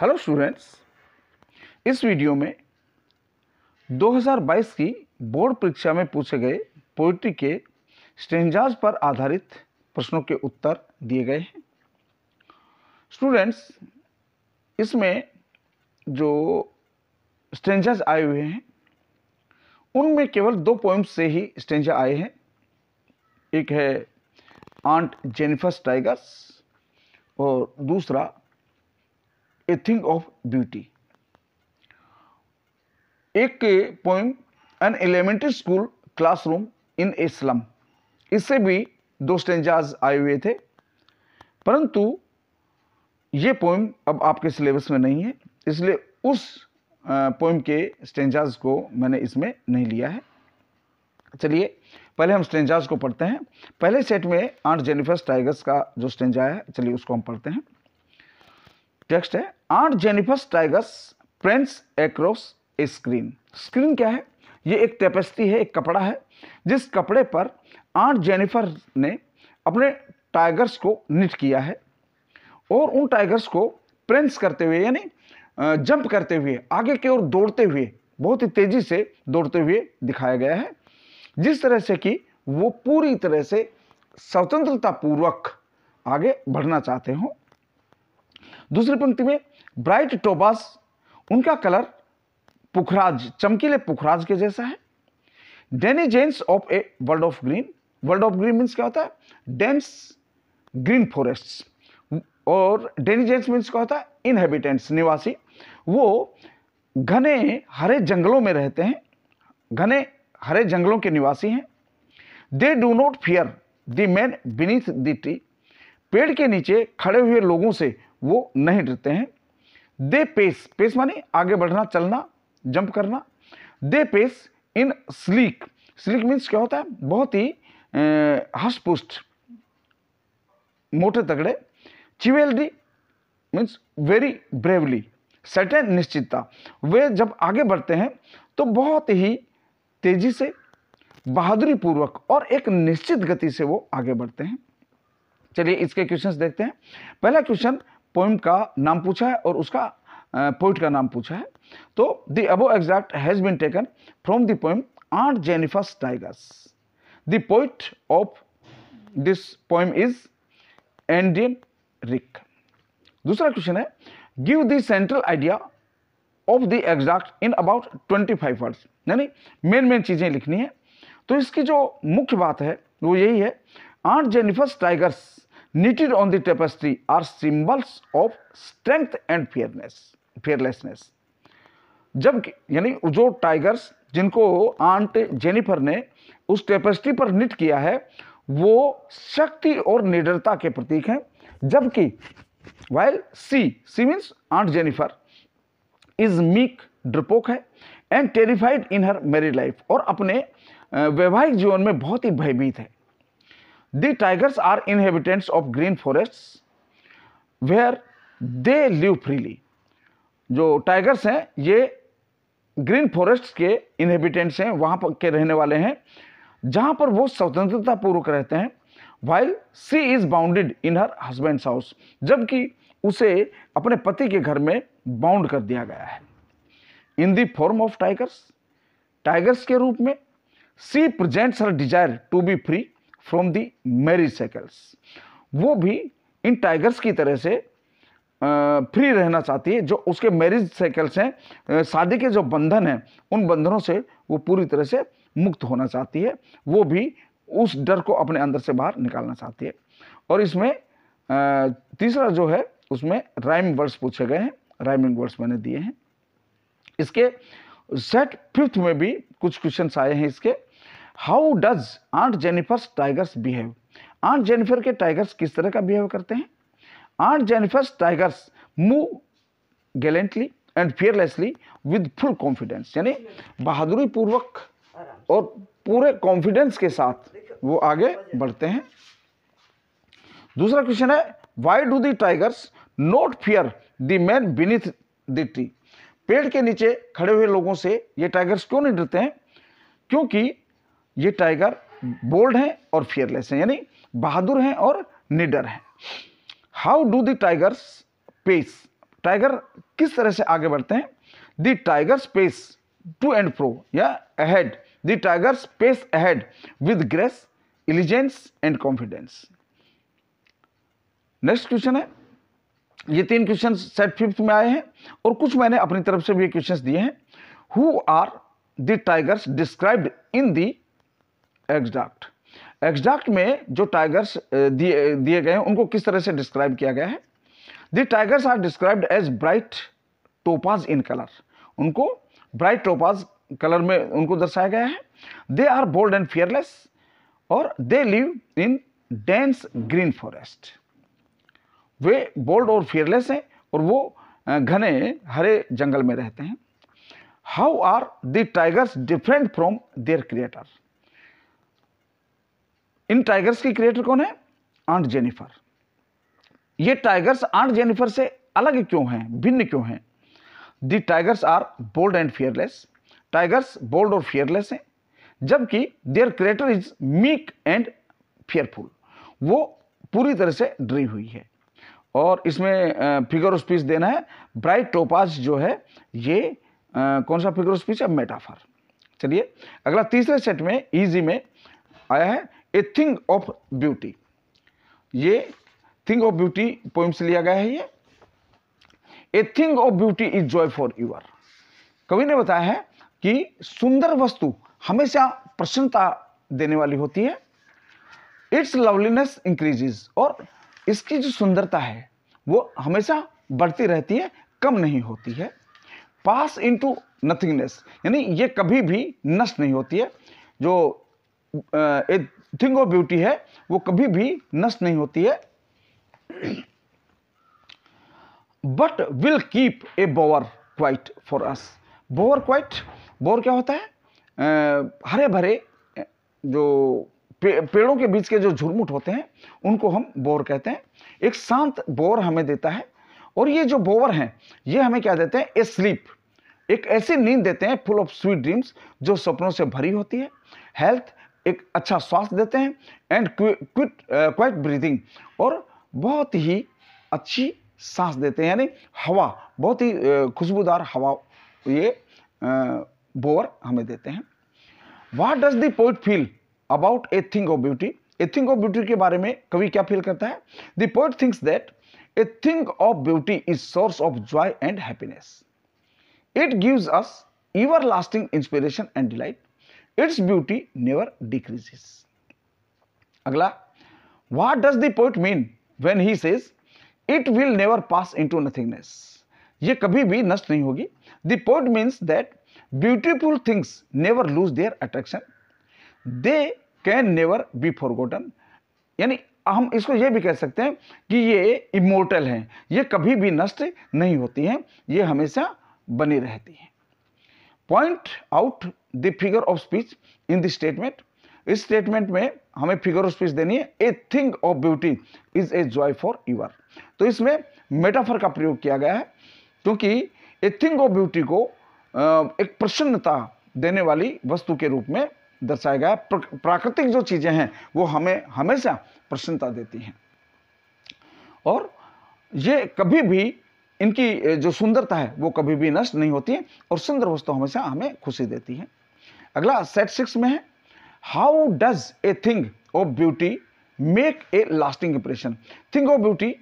Hello students इस video में 2022 की बोर्ड परीक्षा में पूछे गए पोइट्री के स्टेंजाज पर आधारित प्रश्नों के उत्तर दिए गए हैं स्टूडेंट्स इसमें जो स्टेंजाज आए हुए हैं उनमें केवल दो पोइम्स से ही स्टेंजा आए हैं एक है आंट जेनिफस टाइगर्स और दूसरा ए थिंग ऑफ ब्यूटी एक के poem an elementary school classroom in a slum इससे भी दो स्टेंजाज आए हुए थे परंतु ये पोइम अब आपके सिलेबस में नहीं है इसलिए उस पोइम के स्टेंजाज को मैंने इसमें नहीं लिया है चलिए पहले हम स्टेंजाज को पढ़ते हैं पहले सेट में आठ जेनिफर्स टाइगर्स का जो स्टेंजा है चलिए उसको हम पढ़ते हैं टेक्स्ट है आर Jennifer's tigers prance across screen screen क्या है ये एक टेपेस्टी है एक कपड़ा है जिस कपड़े पर आर्ट जेनिफर ने अपने टाइगर्स को निट किया है और उन टाइगर्स को प्रिंस करते हुए यानी जंप करते हुए आगे की ओर दौड़ते हुए बहुत ही तेज़ी से दौड़ते हुए दिखाया गया है जिस तरह से कि वो पूरी तरह से स्वतंत्रता पूर्वक आगे बढ़ना चाहते हों दूसरी पंक्ति में ब्राइट टोबास उनका कलर पुखराज चमकीले पुखराज के जैसा है डेनी denizens of a world of green world of green means क्या होता है डेंस ग्रीन फॉरेस्ट और डेनी डेनिजेंस मीन्स क्या होता है इनहेबिटेंट्स निवासी वो घने हरे जंगलों में रहते हैं घने हरे जंगलों के निवासी हैं they do not fear the man beneath the tree पेड़ के नीचे खड़े हुए लोगों से वो नहीं डरते हैं दे पेस पेस माने आगे बढ़ना चलना जंप करना they pace in sleek sleek means क्या होता है बहुत ही हसपुष्ट मोटे तगड़े chivalry means very bravely certain निश्चितता वे जब आगे बढ़ते हैं तो बहुत ही तेजी से बहादुरी पूर्वक और एक निश्चित गति से वो आगे बढ़ते हैं चलिए इसके क्वेश्चंस देखते हैं पहला क्वेश्चन पोइम का नाम पूछा है और उसका पोइट का नाम पूछा है तो the above extract has been taken from the poem aunt Jennifer's tigers the poet of this poem is एंडियन रिक दूसरा क्वेश्चन है give the central idea of the extract in about 25 five words यानी main main चीज़ें लिखनी है तो इसकी जो मुख्य बात है वो यही है aunt Jennifer's tigers knitted on the tapestry are symbols of strength and fearless fearlessness जब यानी जो टाइगर्स जिनको आंट जेनिफर ने उस टेपेस्ट्री पर निट किया है वो शक्ति और निडरता के प्रतीक हैं जबकि while she she means aunt Jennifer is meek ड्रपोक है एंड टेरिफाइड इन हर मेरी लाइफ और अपने वैवाहिक जीवन में बहुत ही भयभीत है The tigers are inhabitants of green forests where they live freely. जो टाइगर्स हैं ये ग्रीन फॉरेस्ट के इनहेबिटेंट्स हैं वहाँ पर के रहने वाले हैं जहाँ पर वो स्वतंत्रता पूर्वक रहते हैं while she is bounded in her husband's house जबकि उसे अपने पति के घर में बाउंड कर दिया गया है in the form of tigers tigers के रूप में she presents her desire to be free from the marriage cycles वो भी इन टाइगर्स की तरह से फ्री रहना चाहती है जो उसके मैरिज साइकिल्स हैं शादी के जो बंधन हैं उन बंधनों से वो पूरी तरह से मुक्त होना चाहती है वो भी उस डर को अपने अंदर से बाहर निकालना चाहती है और इसमें तीसरा जो है उसमें राइम वर्ड्स पूछे गए हैं राइमिंग वर्ड्स मैंने दिए हैं इसके सेट फिफ्थ में भी कुछ क्वेश्चन आए हैं इसके how does aunt Jennifer's tigers behave aunt Jennifer के टाइगर्स किस तरह का बिहेव करते हैं aunt Jennifer's tigers move gallantly and fearlessly with full confidence यानी बहादुरी पूर्वक और पूरे कॉन्फिडेंस के साथ वो आगे बढ़ते हैं दूसरा क्वेश्चन है why do the tigers not fear the man beneath the tree पेड़ के नीचे खड़े हुए लोगों से ये टाइगर्स क्यों नहीं डरते हैं क्योंकि ये टाइगर बोल्ड हैं और फियरलेस हैं यानी बहादुर हैं और निडर हैं how do the tigers pace tiger किस तरह से आगे बढ़ते हैं the tigers pace to and fro या ahead the tigers pace ahead with grace elegance and confidence next question है ये तीन क्वेश्चन सेट फिफ्थ में आए हैं और कुछ मैंने अपनी तरफ से भी क्वेश्चन दिए हैं who are the tigers described in the extract extract में जो टाइगर्स दिए गए हैं उनको किस तरह से डिस्क्राइब किया गया है the tigers are described as bright topaz in colour उनको ब्राइट टोपाज कलर में उनको दर्शाया गया है they are bold and fearless और they live in dense green forest वे बोल्ड और फियरलेस हैं और वो घने हरे जंगल में रहते हैं how are the tigers different from their creators इन टाइगर्स की क्रिएटर कौन है आंट जेनिफर ये टाइगर्स आंट जेनिफर से अलग क्यों हैं भिन्न क्यों हैं the tigers are bold and fearless tigers bold और फियरलेस हैं जबकि their creator is meek and fearful वो पूरी तरह से ड्री हुई है और इसमें फिगर ऑफ स्पीच देना है ब्राइट टोपाज जो है ये आ, कौन सा फिगर ऑफ स्पीच है मेटाफर चलिए अगला तीसरे सेट में इजी में आया है ए थिंग ऑफ ब्यूटी ये थिंग ऑफ ब्यूटी पोइम से लिया गया है ये a thing of beauty is joy forever कवि ने बताया है कि सुंदर वस्तु हमेशा प्रसन्नता देने वाली होती है इट्स लवलीनेस इंक्रीजेज और इसकी जो सुंदरता है वो हमेशा बढ़ती रहती है कम नहीं होती है पास इनटू नथिंगनेस यानी ये कभी भी नष्ट नहीं होती है जो ए थिंग ऑफ ब्यूटी है वो कभी भी नष्ट नहीं होती है but will keep a bower quiet for us bower quiet bower क्या होता है हरे भरे जो पे, पेड़ों के बीच के जो झुरमुट होते हैं उनको हम बोर कहते हैं एक शांत बोर हमें देता है और ये जो बोवर हैं ये हमें क्या देते हैं ए स्लीप एक ऐसी नींद देते हैं फुल ऑफ स्वीट ड्रीम्स जो सपनों से भरी होती है हेल्थ एक अच्छा स्वास्थ्य देते हैं एंड क्विट क्वाइट ब्रीथिंग और बहुत ही अच्छी सांस देते हैं यानी हवा बहुत ही uh, खुशबूदार हवा ये uh, बोअर हमें देते हैं what does the poet feel about a thing of beauty a thing of beauty के बारे में कवि क्या फील करता है the poet thinks that a thing of beauty is source of joy and happiness it gives us everlasting inspiration and delight its beauty never decreases अगला what does the poet mean when he says it will never pass into nothingness ये कभी भी नष्ट नहीं होगी the poet means that beautiful things never lose their attraction they can never be forgotten यानी हम इसको ये भी कह सकते हैं कि ये इमोर्टल हैं ये कभी भी नष्ट नहीं होती हैं ये हमेशा बनी रहती हैं point out the figure of speech in the statement इस स्टेटमेंट में हमें फिगर ऑफ स्पीच देनी है a thing of beauty is a joy forever तो इसमें मेटाफर का प्रयोग किया गया है क्योंकि ए थिंग ऑफ ब्यूटी को एक प्रसन्नता देने वाली वस्तु के रूप में दर्शाया गया है प्राकृतिक जो चीज़ें हैं वो हमें हमेशा प्रसन्नता देती हैं और ये कभी भी इनकी जो सुंदरता है वो कभी भी नष्ट नहीं होती है और सुंदर वस्तु हमेशा हमें खुशी देती है अगला सेट सिक्स में है how does a thing of beauty make a lasting impression thing of beauty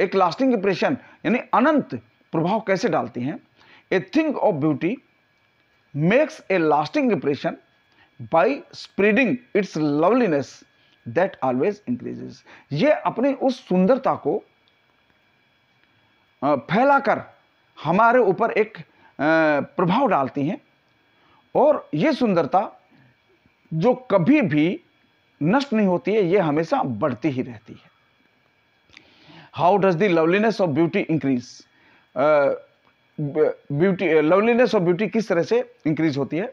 एक लास्टिंग इंप्रेशन यानी अनंत प्रभाव कैसे डालती हैं a thing of beauty makes a lasting impression by spreading its loveliness that always increases ये अपनी उस सुंदरता को फैलाकर हमारे ऊपर एक प्रभाव डालती हैं और ये सुंदरता जो कभी भी नष्ट नहीं होती है ये हमेशा बढ़ती ही रहती है how does the loveliness of beauty increase beauty loveliness of beauty किस तरह से इंक्रीज होती है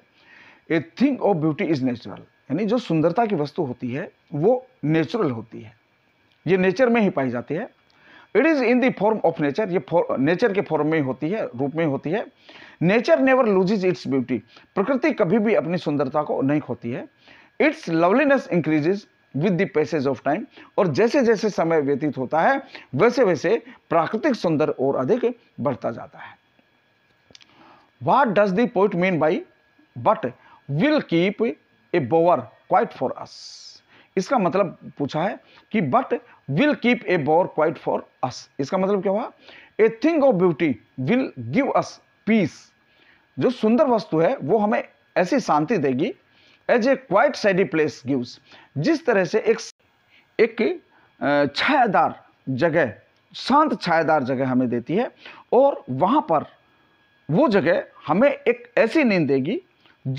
a thing of beauty is natural यानी जो सुंदरता की वस्तु होती है वो नेचुरल होती है ये नेचर में ही पाई जाती है it is in form of nature ये नेचर के फॉर्म में होती है रूप में होती है nature never loses its beauty प्रकृति कभी भी अपनी सुंदरता को नहीं खोती है its loveliness increases with the passage of time और जैसे जैसे समय व्यतीत होता है वैसे वैसे प्राकृतिक सुंदर और अधिक बढ़ता जाता है what does the poet mean by but will keep a bower quiet for us इसका मतलब पूछा है कि but will keep a bower quiet for us इसका मतलब क्या हुआ a thing of beauty will give us peace जो सुंदर वस्तु है वो हमें ऐसी शांति देगी as a quiet shady place gives जिस तरह से एक एक छायादार जगह शांत छायादार जगह हमें देती है और वहाँ पर वो जगह हमें एक ऐसी नींद देगी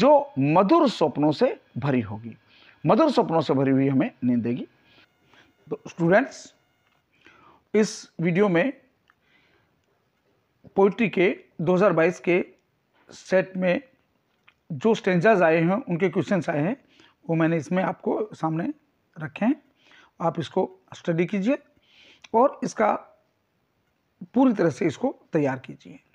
जो मधुर स्वप्नों से भरी होगी मधुर सपनों से भरी हुई हमें नींद देगी तो स्टूडेंट्स इस वीडियो में पोइट्री के 2022 के सेट में जो स्टेंजर्स आए हैं उनके क्वेश्चंस आए हैं वो मैंने इसमें आपको सामने रखे हैं आप इसको स्टडी कीजिए और इसका पूरी तरह से इसको तैयार कीजिए